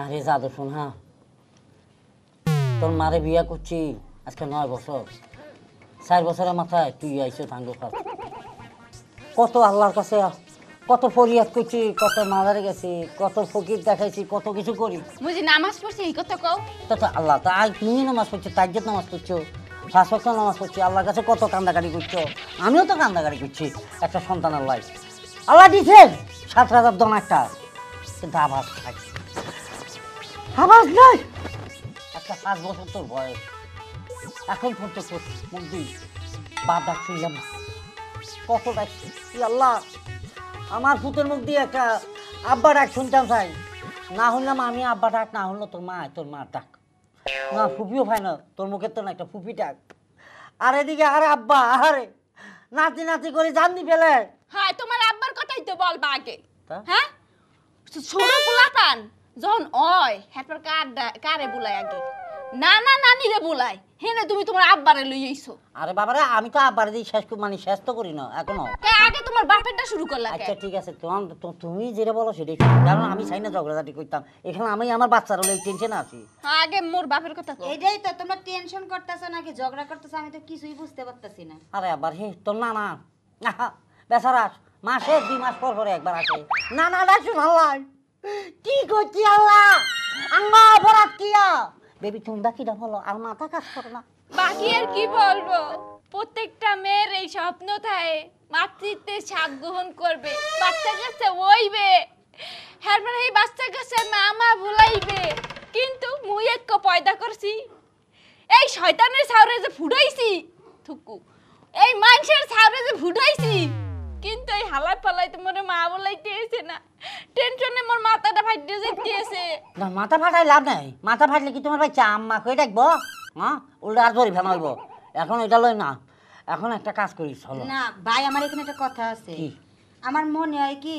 আরে জাদু শোন হা তোর মারে বিয়া করছি আজকে নয় বছর চার বছরের মাথায় তুই আইছো ভাঙ্গ কত আল্লাহর কাছে কত ফরিয়াদ করছি কত মাদারে গেছি কত ফকির দেখাইছি কত কিছু করি বুঝি নামাজ পড়ছি এই কথা কও তা তো আল্লাহ তা আজ তুমি নামাজ পড়ছো তাজ্জত নামাজ পড়ছো শাসক নামাজ পড়ছি আল্লাহর কাছে কত কান্দাকারি করছো আমিও তো কান্দাকারি করছি একটা সন্তান আল্লাহ আল্লাহ দিয়েছেন সাত রাজার দম একটা কিন্তু আবার থাকি আওয়াজ নাই একটা পাঁচ বছর তোর বয়স এখন পর্যন্ত মন্দির বাপ ডাক শুনলাম কতটা আল্লাহ আমার পুতের মুখ দিয়ে একটা আব্বা ডাক শুনতাম ভাই না হলাম আমি আব্বা ডাক না হলো তোর মা তোর মা ডাক না ফুপিও ভাই না তোর মুখের তো না একটা ফুপি ডাক আর এদিকে আরে আব্বা আরে নাতি নাতি করে জাননি ফেলে হ্যাঁ তোমার আব্বার কথাই তো বলবা আগে হ্যাঁ ছোট পোলাপান যখন অয় হেটার কার কারে বুলাই আগে না না নানি রে বুলাই হেনে তুমি তোমার আব্বারে লই আইছো আরে বাবারে আমি তো আব্বারে দিয়ে শেষ মানে শেষ তো করি না এখনো আগে তোমার বাপেরটা শুরু করলা আচ্ছা ঠিক আছে তোমার তুমি যেটা বলো সেটাই কারণ আমি চাই না ঝগড়াঝাটি করতাম এখানে আমি আমার বাচ্চার লই টেনশন আছি আগে মোর বাপের কথা এটাই তো তোমরা টেনশন করতেছো নাকি ঝগড়া করতেছো আমি তো কিছুই বুঝতে পারতাছি না আরে আবার হে তো না না বেচারা মাসে দুই মাস পর পরে একবার আসে না না না শুনাল্লাই কি করছি আল্লাহ আঙ্গা অপরাধ কিয়া বেবি তুমি বাকিটা বলো আর মাথা কাজ করো না বাকি আর কি বলবো প্রত্যেকটা মেয়ের এই স্বপ্ন থাকে মাতৃত্বে সাক গ্রহণ করবে বাচ্চা কাছে ওইবে হ্যাঁ এই বাচ্চা কাছে মামা ভুলাইবে কিন্তু মুই এক পয়দা করছি এই শয়তানের সাউরে যে ফুটাইছি থুকু এই মানুষের সাউরে যে ফুটাইছি কিন্তু এই হালাই ফালাই তো মোরে মা বলাইতে এসে না টেনশনে মোর মাথাটা ফাটিয়ে যাইতেছে না মাথা ফাটাই লাভ নাই মাথা ফাটলে কি তোমার ভাই চা আম্মা কই ডাকবো হ্যাঁ উল্টা আর ধরি ফেমাইবো এখন এটা লই না এখন একটা কাজ করি চলো না ভাই আমার এখানে একটা কথা আছে কি? আমার মনে হয় কি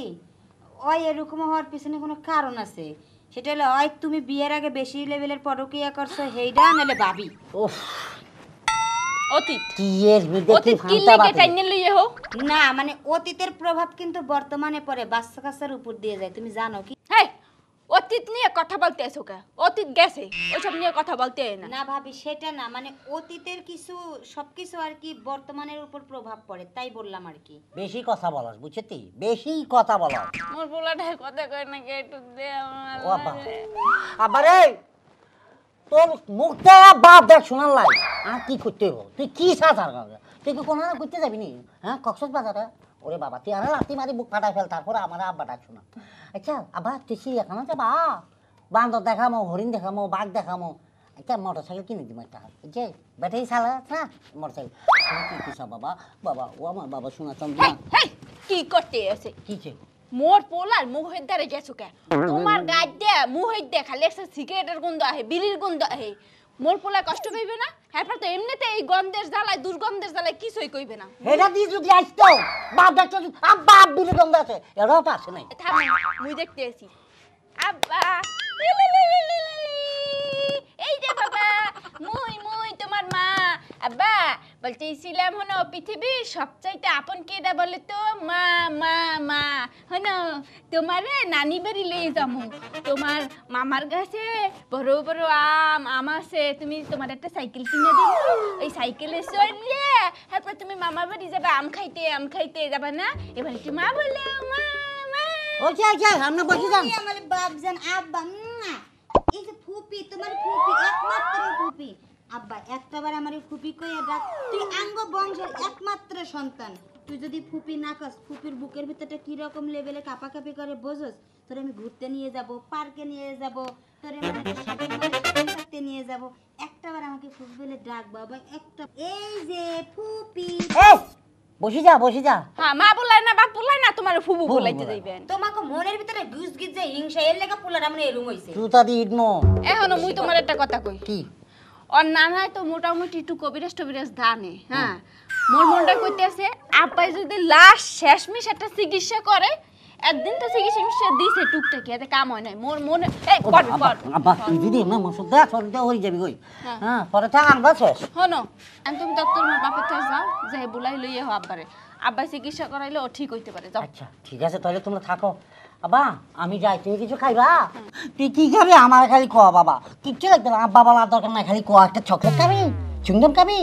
ওই এরকম হওয়ার পিছনে কোনো কারণ আছে সেটা হলো হয় তুমি বিয়ের আগে বেশি লেভেলের পরকিয়া করছো হেইডা নাহলে ভাবি ওফ অতীত কি এর বিদে কি অতীত কি সন্দেহ না মানে অতীতের প্রভাব কিন্তু বর্তমানে পড়ে বাচ্চা উপর দিয়ে যায় তুমি জানো কি অতীত নিয়ে কথা বলতে এসো কে অতীত গেছে ওইসব নিয়ে কথা বলতে না না ভাবি সেটা না মানে অতীতের কিছু সবকিছু আর কি বর্তমানের উপর প্রভাব পড়ে তাই বললাম আর কি বেশি কথা বলাস বুঝেছি বেশি কথা বলাস মোর পোলাটা কথা কয় না একটু দে আমার আবার এই তোর মুখটা বাপ দেখ শোনার লাগে আর কি করতে হবে তুই কি সাঁতার তুই কি কোনো না ঘুরতে যাবি নি হ্যাঁ কক্সস বাজারে ওরে বাবা তুই আর লাঠি মারি বুক ফাটাই ফেল তারপরে আমার আব্বা ডাকছো না আচ্ছা আবার তুই চিড়িয়াখানা যাবা বান্দর দেখামো হরিণ দেখামো বাঘ দেখামো একটা আচ্ছা, মোটর সাইকেল কিনে দিবো একটা যে ব্যাটারি সালা না মোটর সাইকেল কি সব বাবা বাবা ও আমার বাবা শোনা চন্দ্র কি করতে আছে কি যে মোর পোলার মুহের দ্বারে গেছো কে তোমার গাছ দিয়ে মুহের দিয়ে খালি একটা সিগারেটের গন্ধ আহে বিড়ির গন্ধ আহে মোর পোলায় কষ্ট হইবে না হ্যাঁ তো এমনিতে এই গন্ধের জ্বালায় দুর্গন্ধের জ্বালায় কিছুই কইবে না এটা দিয়ে যদি আসতো বাপ ডাক্তার দেখছো বাপ আব্বির গন্ধ আছে এরাও তো নাই থাম মুই দেখতে আসি আব্বা এই যে বাবা মুই আব্বা বলতেছিলাম হনো পৃথিবীর সবচাইতে আপন দা বলে তো মা মা মা হনো তোমারে নানি বাড়ি লয়ে যামু তোমার মামার কাছে বড় বড় আম আম আছে তুমি তোমার একটা সাইকেল কিনে দিবো ওই সাইকেলে চড়লে তারপর তুমি মামার বাড়ি যাবে আম খাইতে আম খাইতে যাবে না এবার কি মা বলে মা ওকে ওকে আমরা বসে আমার আব্বা এই যে ফুপি তোমার ফুপি একমাত্র ফুপি আব্বা একটাবার আমার ফুপি কইয়া ডাক তুই আঙ্গ বংশের একমাত্র সন্তান তুই যদি ফুপি না খাস ফুপির বুকের ভিতরটা কি রকম লেভেলে কাপাকাপি করে বোঝস তোর আমি ঘুরতে নিয়ে যাব পার্কে নিয়ে যাব তোর আমি নিয়ে যাব একটাবার আমাকে ফুপি বলে ডাক বাবা একটা এই যে ফুপি বসে যা বসে যা হ্যাঁ মা বললাই না বাপ বললাই না তোমার ফুপু বলাইতে যাইবেন তোমাকে মনের ভিতরে গুস গিজ যে হিংসা এর লাগা পোলার আমরা এরুম হইছে তুই তা দি ইগনো এখনো মুই তোমার একটা কথা কই কি ওর নানায় তো মোটামুটি একটু কবিরাজ টবিরাজ ধানে হ্যাঁ মোর মনটা কইতেছে আপাই যদি লাস্ট শেষমেশ একটা চিকিৎসা করে একদিন তো চিকিৎসা দিছে টুকটাকি এতে কাম হয় নাই মোর মনে এই পর পর আব্বা তুই যদি এমন মসুদ দা সরি দা হই যাবি কই হ্যাঁ পরে তো আমরা শেষ হনো আন তুমি ডাক্তার মোর বাপের কাছে যাও যে বুলাই লইয়ে হো আব্বারে আব্বা চিকিৎসা করাইলে ও ঠিক হইতে পারে যাও আচ্ছা ঠিক আছে তাহলে তোমরা থাকো বাবা আমি যাই তুমি কিছু খাইবা তুই কি খাবি আমার খালি ক বাবা কিচ্ছু লাগবে না বাবা না দরকার নাই খালি ক একটা চকলেট খাবি চুমদম খাবি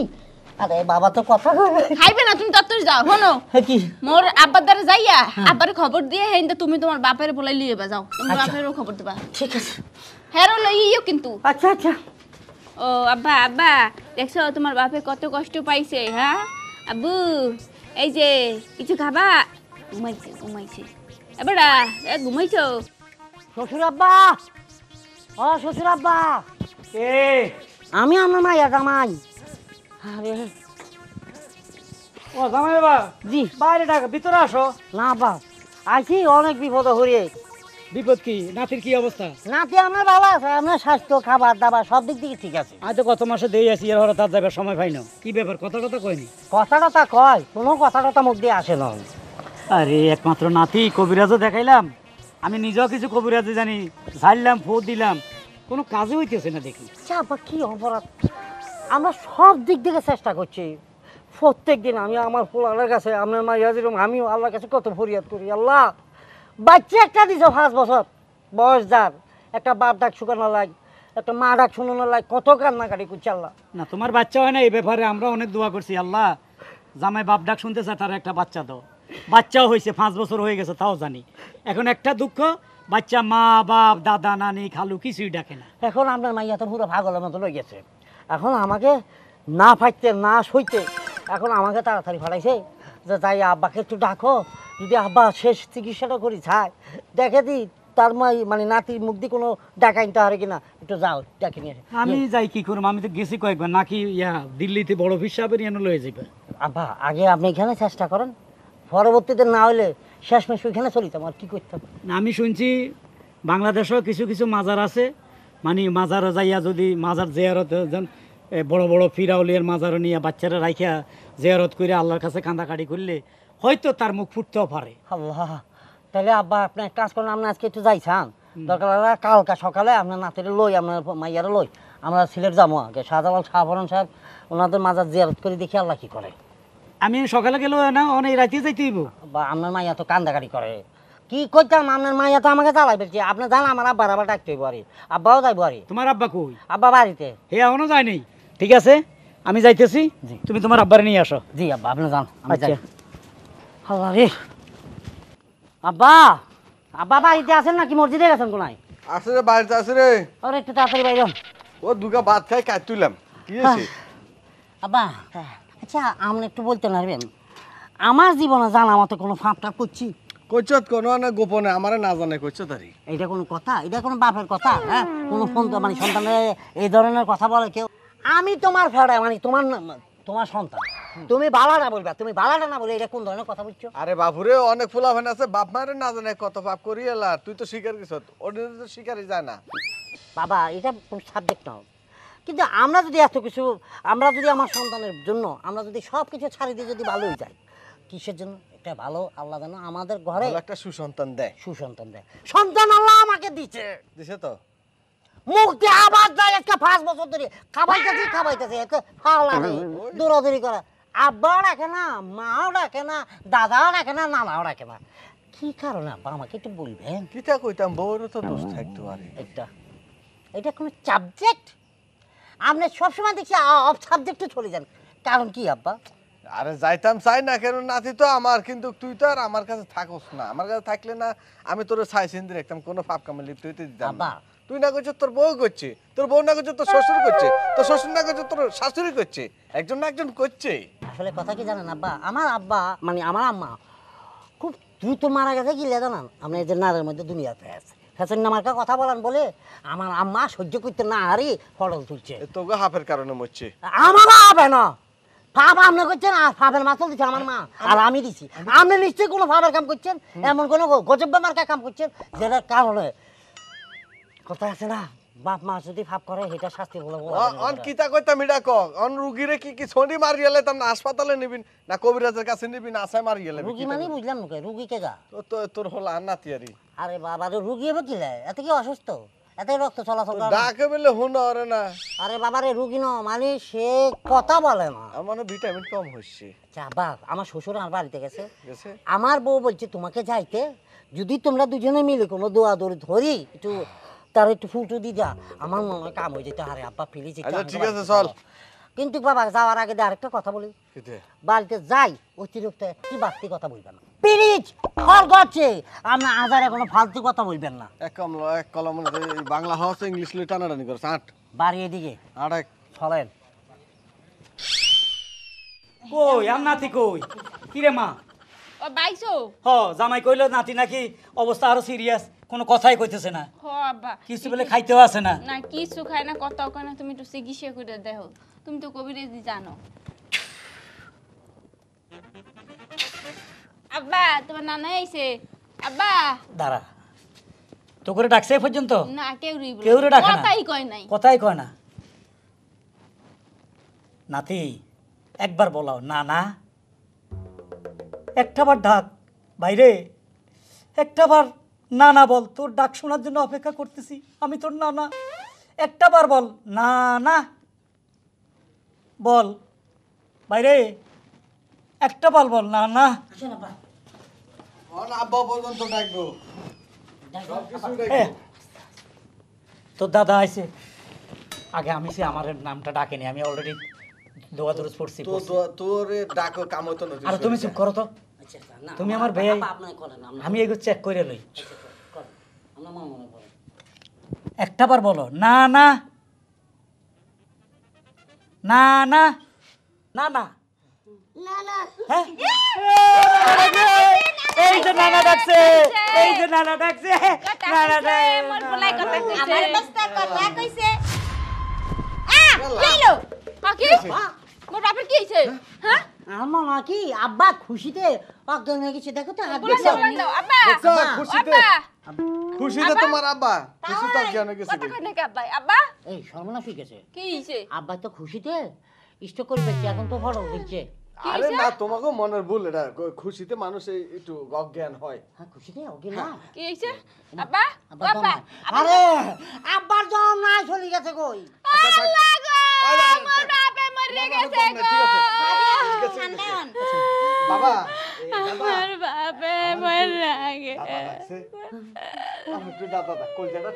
আরে বাবা তো কথা খাইবে না তুমি তত্তর যাও হনো কি মোর আব্বার দ্বারা যাইয়া হ্যাঁ। আব্বার খবর দিয়ে হেন তুমি তোমার বাপের বলে লিয়ে বা যাও তোমার আচ্ছা। বাপেরও খবর দিবা ঠিক আছে হেরো হ্যাঁ, লইও কিন্তু আচ্ছা আচ্ছা ও আব্বা আব্বা দেখছো তোমার বাপে কত কষ্ট পাইছে হ্যাঁ আব্বু এই যে কিছু খাবা উমাইছে উমাইছে এবারা শ্বশুর আব্বা ও শ্বশুর আব্বা কে আমি আরে ও জামাই বাবা জি বাইরে ডাক ভিতরে আসো না বাবা অনেক বিপদ হরিয়ে বিপদ কি নাতির কি অবস্থা নাতি আমার ভালো আছে আপনার স্বাস্থ্য খাবার দাবার সব দিক থেকে ঠিক আছে আজ তো মাসে দেই আছি এর তার জায়গায় সময় পাই কি ব্যাপার কথা কথা কয়নি কথা কথা কয় কোনো কথা কথা মুখ দিয়ে আসে না আরে একমাত্র নাতি কবিরাজও দেখাইলাম আমি নিজেও কিছু কবিরাজে জানি ঝাড়লাম ফোঁ দিলাম কোনো কাজে হইতেছে না দেখি চাপা কি অপরাধ আমরা সব দিক থেকে চেষ্টা করছি প্রত্যেক দিন আমি আমার ফুল আল্লাহর কাছে আপনার মা ইয়াজির আমিও আল্লাহর কাছে কত ফরিয়াদ করি আল্লাহ বাচ্চা একটা দিছে পাঁচ বছর বয়স যার একটা বাপ ডাক শুকানো লাগ একটা মা ডাক শুনানো লাগে কত কান্নাকাটি করছে আল্লাহ না তোমার বাচ্চা হয় না এই ব্যাপারে আমরা অনেক দোয়া করছি আল্লাহ জামাই বাপ ডাক শুনতে তার একটা বাচ্চা দাও বাচ্চাও হয়েছে পাঁচ বছর হয়ে গেছে তাও জানি এখন একটা দুঃখ বাচ্চা মা বাপ দাদা নানি খালু কিছুই ডাকে না এখন আপনার মাইয়া তো পুরো ভাগলের মতো লই গেছে এখন আমাকে না ফাইতে না সইতে এখন আমাকে তাড়াতাড়ি ফাড়াইছে যে তাই আব্বাকে একটু ডাকো যদি আব্বা শেষ চিকিৎসাটা করি ছায় দেখে দিই তার মাই মানে নাতির মুখ দিয়ে কোনো ডাকা নিতে হবে কিনা একটু যাও ডাকে নিয়ে আমি যাই কি করবো আমি তো গেছি কয়েকবার নাকি ইয়া দিল্লিতে বড় হিসাবে নিয়ে লয়ে যাবে আব্বা আগে আপনি এখানে চেষ্টা করেন পরবর্তীতে না হলে শেষ মাস ওইখানে চলিতাম আর কি করতাম আমি শুনছি বাংলাদেশেও কিছু কিছু মাজার আছে মানে মাজার যাইয়া যদি মাজার জেয়ারত বড় বড় ফিরাউলিয়ার মাজার নিয়ে বাচ্চারা রাখিয়া জেয়ারত করে আল্লাহর কাছে কাটি করলে হয়তো তার মুখ ফুটতেও পারে আল্লাহ তাহলে আব্বা আপনি কাজ করেন আপনি আজকে একটু যাইছান দরকার কালকা সকালে আপনার নাতিরে লই আপনার মাইয়ারে লই আমরা সিলেট যাবো আগে শাহজালাল শাহরণ সাহেব ওনাদের মাজার জিয়ারত করে দেখি আল্লাহ কী করে আমি সকালে গেলেও না অনেক রাতে যাইতে হইব বা আমার মাইয়া তো কান্দাকারি করে কি করতাম আপনার মাইয়া তো আমাকে চালাই বেশি আপনি জান আমার আব্বার আবার ডাকতে হইব আরে আব্বাও যাইব আরে তোমার আব্বা কই আব্বা বাড়িতে হে এখনো যায় নাই ঠিক আছে আমি যাইতেছি তুমি তোমার আব্বারে নিয়ে আসো জি আব্বা আপনি জান আমি আচ্ছা। যাই আল্লাহ রে আব্বা আব্বা বাড়িতে আছেন নাকি মসজিদে গেছেন কোনায় আছে রে বাড়িতে আছে রে আরে একটু তাড়াতাড়ি বাইরে ও দুগা ভাত খাই কাটতুলাম কি আছে আব্বা আচ্ছা আপনি একটু বলতে পারবেন আমার জীবনে জানা মতো কোনো ফাঁপটা করছি কইছত কোনো না গোপনে আমার না জানে কইছত আরে এটা কোনো কথা এটা কোনো বাপের কথা হ্যাঁ কোনো ফোন মানে সন্তানের এই ধরনের কথা বলে কেউ আমি তোমার ফড়া মানে তোমার তোমার সন্তান তুমি বাবাটা বলবা তুমি বাবাটা না বলে এটা কোন ধরনের কথা বলছো আরে বাপুরে অনেক ফুলাফেন আছে বাপ মারে না জানে কত পাপ করি এলা তুই তো শিকার গেছ ওটা তো শিকারই যায় না বাবা এটা সাবজেক্ট না কিন্তু আমরা যদি এত কিছু আমরা যদি আমার সন্তানের জন্য আমরা যদি সব কিছু ছাড়ি দিয়ে যদি ভালোই যাই কিসের জন্য এটা ভালো আল্লাহ যেন আমাদের ঘরে একটা সুসন্তান দেয় সুসন্তান দেয় সন্তান আল্লাহ আমাকে দিছে দিছে তো মুখ দিয়ে আবার যায় একটা পাঁচ বছর ধরে খাবাইতেছি খাবাইতেছি একে ফাওলানি দৌড়াদৌড়ি করা আব্বাও রাখে না মাও রাখে না দাদাও রাখে না নানাও রাখে না কি কারণে আব্বা আমাকে একটু বলবেন কিতা কইতাম বড় তো দোষ থাকতো আরে এটা এটা কোনো সাবজেক্ট আপনি সবসময় দেখি অফ সাবজেক্টে চলে যান কারণ কি আব্বা আরে যাইতাম চাই না কেন নাতি তো আমার কিন্তু তুই তো আর আমার কাছে থাকোস না আমার কাছে থাকলে না আমি তোর সাই সিন্দি রাখতাম কোনো ফাপ কামে লিপ্ত হইতে দিতাম না তুই না করছো তোর বউ করছে তোর বউ না করছো তোর শ্বশুর করছে তোর শ্বশুর না করছো তোর শাশুড়ি করছে একজন না একজন করছে আসলে কথা কি জানেন আব্বা আমার আব্বা মানে আমার আম্মা খুব দ্রুত মারা গেছে কি না আপনি এদের নারের মধ্যে দুনিয়াতে আছে ফ্যাশন নামার কথা বলেন বলে আমার আম্মা সহ্য করতে না হারি ফটল তুলছে তোকে হাফের কারণে মরছে আমার হবে না পাপ আপনি করছেন আর ফাপের মাছল দিচ্ছে আমার মা আর আমি দিছি আপনি নিশ্চয়ই কোনো ফাপের কাম করছেন এমন কোনো গজব বেমার কাম করছেন যেটার কারণে কথা আছে না বাপ মা যদি ভাব করে সেটা শাস্তি বলে অন কিতা কইতাম এটা ক অন রুগীরে কি কি ছনি মারি গেলে তাম হাসপাতালে নিবিন না কবিরাজের কাছে নিবিন আসায় মারি গেলে রুগী মানে বুঝলাম না রুগী কে যা তোর হল আর নাতিয়ারি আরে বাবা রে রুগী হবে কি লে? এত কি অসুস্থ এত রক্ত চলাচল করে ডাকে বলে হন আরে না আরে বাবা রে রুগী ন মানে সে কথা বলে না আমার ভিটামিন কম হচ্ছে যা আচ্ছা, বাপ আমার শ্বশুর আমার বাড়িতে গেছে গেছে আমার বউ বলছে তোমাকে যাইতে যদি তোমরা দুজনে মিলে কোনো দোয়া দৌড় ধরি একটু তার একটু ফুটু দি যা আমার মনে হয় কাম হয়ে যেত আরে আব্বা ফিলিছি আচ্ছা, ঠিক আছে, চল। কিন্তু বাবা যাওয়ার আগে আরেকটা কথা বলি বাড়িতে যাই অতিরিক্ত একটি বাড়তি কথা বলবে না পিরিচ কল করছে আপনি আজারে কোনো ফালতু কথা বলবেন না এক কলম এক কলম বাংলা হাউস ইংলিশ টানা টানি করছে আট বাড়ি এদিকে আট এক ফলেন কই আম নাতি কই কি রে মা ও বাইছো হ জামাই কইলো নাতি নাকি অবস্থা আরো সিরিয়াস কোনো কথাই কইতেছে না হ আব্বা কিছু বলে খাইতেও আসে না না কিছু খায় না কথাও কয় না তুমি একটু চিকিৎসা করে দেখো তুমি তো কবিরাজি জানো আব্বা তোমার নানা আইছে আব্বা দাঁড়া তো করে ডাকছে পর্যন্ত না কেউ কেউ ডাকে না কথাই কয় নাই কথাই কয় না নাতি একবার বলাও না না একটা একটাবার ডাক বাইরে বার না না বল তোর ডাক শোনার জন্য অপেক্ষা করতেছি আমি তোর না না একটা বার বল না না বল বাইরে একটা বাল বল না না তোর দাদা আইছে আগে আমি সে আমার নামটা ডাকেনি আমি অলরেডি দোয়া দরজ পড়ছি তোর ডাকো কাম হতো আর তুমি চুপ করো তো আচ্ছা, আচ্ছা, তুমি আমার ভাই আমি এগুলো চেক করে লই আচ্ছা, একটা বার বলো না না না না না না আব্বা খুশিতে দেখো তো আব্বা খুশিতে তো খুশিতে ইষ্ট করবে এখন তো বড় হইছে আরে না তোমাকে মনের ভুল এটা খুশিতে মানুষ একটু অজ্ঞান হয় হ্যাঁ খুশিতে অজ্ঞান না হ্যাঁ। কি হইছে আব্বা আব্বা আরে আব্বার জন নাই চলে গেছে কই আল্লাহ গো আচ্ছা, আচ্ছা, আচ্ছা। আমার বাবা মরে গেছে গো বাবা আমার বাবা মরে আমি দাদা কই দাদা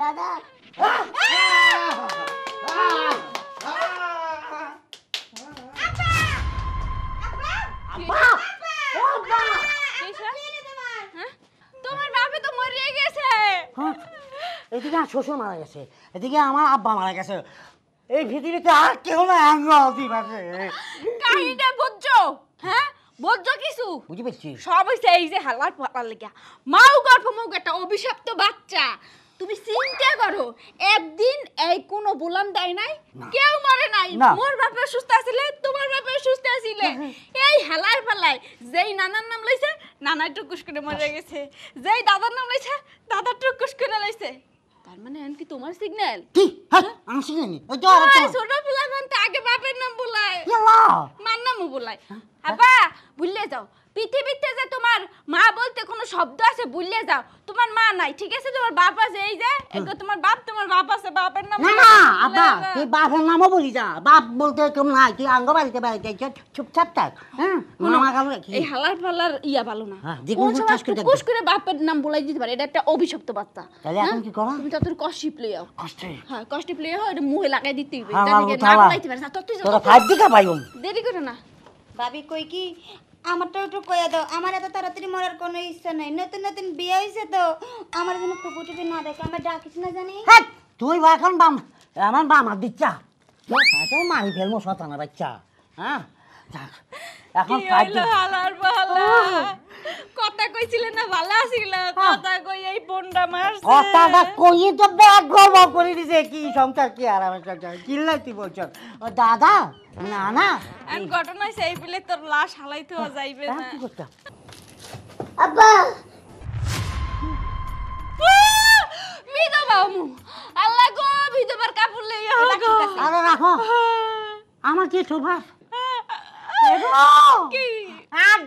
দাদা হ্যাঁ? তোমার বাপে তো গেছে হ্যাঁ? এদিকে আমার শ্বশুর মারা গেছে এদিকে আমার আব্বা মারা গেছে এই পৃথিবীতে আর কেউ না অদ্বীপ কাহিনীটা বুঝছো হ্যাঁ কিছু পেরেছি সব এই যে গল্প একটা অভিশপ্ত বাচ্চা তুমি চিন্তা করো একদিন এই কোনো বোলাম দেয় নাই কেউ মরে নাই মোর বাপে সুস্থ আছিলে তোমার বাপে সুস্থ আছিলে এই হেলায় পালায় যেই নানার নাম লইছে নানার টুকুস করে মরে গেছে যেই দাদার নাম লইছে দাদার টুকুস করে লইছে তার মানে এমন কি তোমার সিগন্যাল কি হ্যাঁ আমার সিগন্যাল নেই ওই তো আর ছোট পোলা আগে বাপের নাম বলায় মার নামও বলায় আবা ভুললে যাও পৃথিবীতে যে তোমার মা বলতে কোনো শব্দ আছে ভুললে যাও তোমার মা নাই ঠিক আছে তোমার বাপ আছে এই যে হ্যাঁ। এগো তোমার বাপ তোমার বাপ আছে বাপের নাম না না আব্বা এই বাপের নামও বলি যা বাপ বলতে কেউ নাই তুই আঙ্গ বাড়িতে বাড়িতে চুপচাপ থাক হ্যাঁ মামা কালো রাখি এই হালার ফালার ইয়া ভালো না হ্যাঁ, কোন সময় টুকুস করে বাপের নাম বলাই দিতে পারে এটা একটা অভিশপ্ত বাচ্চা তাহলে এখন হ্যাঁ? কি করা তুমি তোর কষ্টিপ প্লে আও কষ্টে হ্যাঁ কষ্টিপ প্লে হয় এটা মুহে লাগাই দিতে হবে তাহলে নাম লাইতে পারে তোর তুই তোর ফাইভ দিকে পাইও দেরি করে না ভাবি কই কি আমারটা একটু কইয়া দাও আমার এত তাড়াতাড়ি মরার কোনো ইচ্ছা নাই নতুন নতুন বিয়ে হয়েছে তো আমার যেন ফুপু টুপি না দেখে আমার ডাকিস না জানি হ্যাঁ তুই বা এখন বাম আমার বামার দিচ্ছা তোর মারি ফেলবো শতানা বাচ্চা হ্যাঁ এখন কথা কইছিলেন না ভালো আছিল হ্যাঁ। কথা কই এই বন্ডা মারছে কথাটা কইয়ে তো করে দিছে কি সংসার কি আর আমার সংসার কি লাগতি বলছ দাদা না না আর ঘটনা সেই তোর লাশ হালাইতে হ্যাঁ, যাইবে হ্যাঁ, না আব্বা বামু আল্লাহ গো বিধবার কাপড় লইয়া গো আরে রাখো আমার কি শোভা কি আর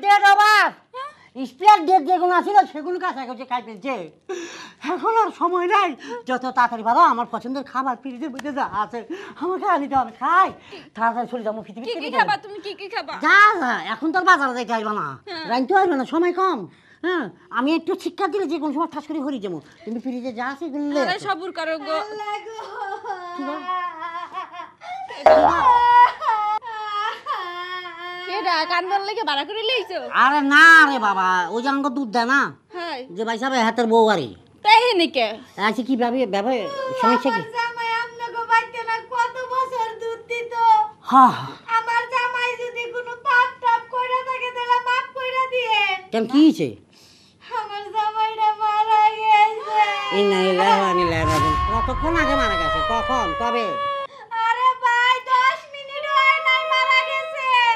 স্পেয়ার ডেট যেগুলো আছিল সেগুলো কাছে খাই যে এখন আর সময় নাই যত তাড়াতাড়ি পারো আমার পছন্দের খাবার ফ্রিজে বুঝে যা আছে আমাকে আনি দাও আমি খাই তাড়াতাড়ি চলে যাবো পৃথিবী কি খাবা তুমি কি কি খাবা যা যা এখন তো বাজারে যাইতে আসবে না হ্যাঁ। রাইতে আসবে না সময় কম হ্যাঁ আমি একটু শিক্ষা দিলে যে কোনো সময় ঠাস করে হরি যাবো তুমি ফ্রিজে যা আছে এগুলো সবুর করো গো লাগে বাড়া করে লইছো আরে না রে বাবা দুধ দা না হ্যাঁ যে ভাই সাহেব হাতের বউ আরে তাই আচ্ছা, কি ভাবে ভাবে সমস্যা কি জামাই বাইতে না কত বছর দুধ দিত হ্যাঁ আমার জামাই যদি কোনো পাপ থাকে তাহলে মাফ কইরা দিয়েন কেন কি হইছে আমার মারা গেছে কতক্ষণ আগে মারা গেছে কখন কবে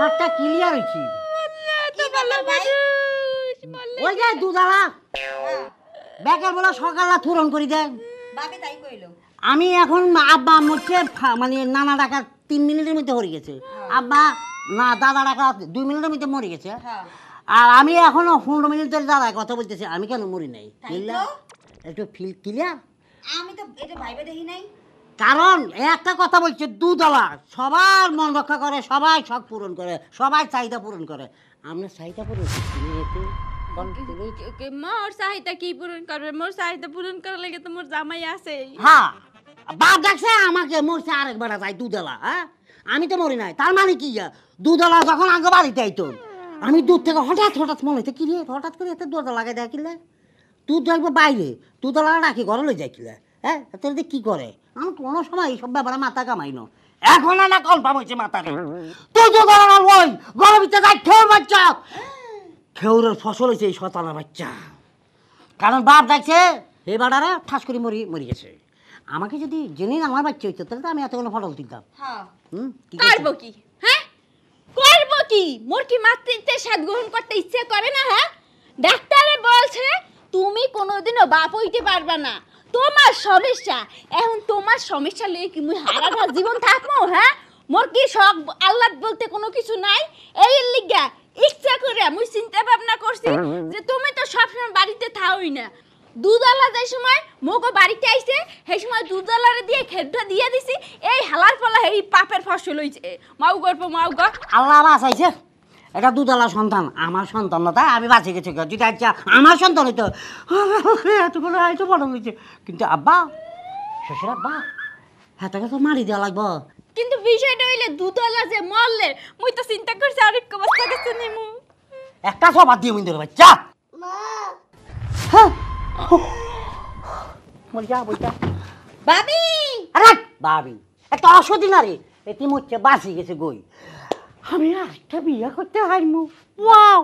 ব্যাপারটা ক্লিয়ার হয়েছি ওই যে দুধালা ব্যাগের বলে সকালটা থুরন করি দেন আমি এখন আব্বা মরছে মানে নানা ডাকা তিন মিনিটের মধ্যে মরে গেছে হ্যাঁ। আব্বা না দাদা ডাকা দুই মিনিটের মধ্যে মরে গেছে হ্যাঁ। আর আমি এখনো পনেরো মিনিট দাদা কথা বলতেছি আমি কেন মরি নাই একটু ফিল ক্লিয়ার আমি তো এটা ভাইবে দেখি নাই কারণ একটা কথা বলছে দুদলা সবার মন রক্ষা করে সবাই শখ পূরণ করে সবাই চাহিদা পূরণ করে আমরা চাহিদা পূরণ করছি মোর চাহিদা কি পূরণ করবে মোর চাহিদা পূরণ করার লাগে তো মোর জামাই আছে হ্যাঁ বাপ ডাকছে আমাকে মোর মরছে আরেকবার যাই দুদলা হ্যাঁ আমি তো মরি নাই তার মানে কি দুদলা যখন আগে বাড়িতে আইতো আমি দুধ থেকে হঠাৎ হঠাৎ মনে হইতে কিনে হঠাৎ করে এতে দুদলা লাগাই দেখিলে কিনলে দুধ লাগবে বাইরে দুধ লাগা রাখি ঘরে লই যায় কিনলে হ্যাঁ তাহলে কী করে আমি কোনো সময় এইসব ব্যাপারে মাথা কামাই না এখন না কল্পা হয়েছে মাথারে তুই তো গলা না গরম গলা ভিতরে গাছ খেউর বাচ্চা খেউরের ফসল হয়েছে এই শতালা বাচ্চা কারণ বাপ দেখছে হে বাড়ারা ঠাস করে মরি মরি গেছে আমাকে যদি জেনে আমার বাচ্চা হইতো তাহলে তো আমি এতগুলো কোনো ফটল দিতাম করবো কি হ্যাঁ করবো কি মোর কি মাতৃত্বে স্বাদ গ্রহণ করতে ইচ্ছে করে না হ্যাঁ ডাক্তারে বলছে তুমি কোনোদিনও বাপ হইতে পারবে না তোমার সমস্যা এখন তোমার সমস্যা লিয়ে কি মুই হারাটা জীবন থাকবো হ্যাঁ মোর কি শখ আল্লাহ বলতে কোনো কিছু নাই এই লিগা ইচ্ছা করে মুই চিন্তা ভাবনা করছি যে তুমি তো সবসময় বাড়িতে থাওই না দুধালা যে সময় মোগো বাড়িতে আইছে সেই সময় দুধালারে দিয়ে খেদটা দিয়ে দিছি এই হালার ফলা এই পাপের ফসল হইছে মাউ গল্প মাউ গ আল্লাহ বাস আইছে এটা দুতলা সন্তান আমার সন্তান না তাই আমি বাঁচে গেছি যদি আচ্ছা আমার সন্তান হইতো এতগুলো বড় বড় হয়েছে কিন্তু আব্বা শ্বশুর আব্বা হ্যাঁ তাকে তো মারি দেওয়া লাগবো কিন্তু বিষয়টা হইলে দুতলা যে মরলে মুই তো চিন্তা করছি আর এক বস্তা গেছে নিমু একটা সব বাদ দিয়ে মুই বাচ্চা মর যা বইটা বাবি আরে বাবি একটা অসুদিন আরে এটি মরছে বাসি গেছে গই আমি আরেকটা বিয়ে করতে হারমু ওয়াও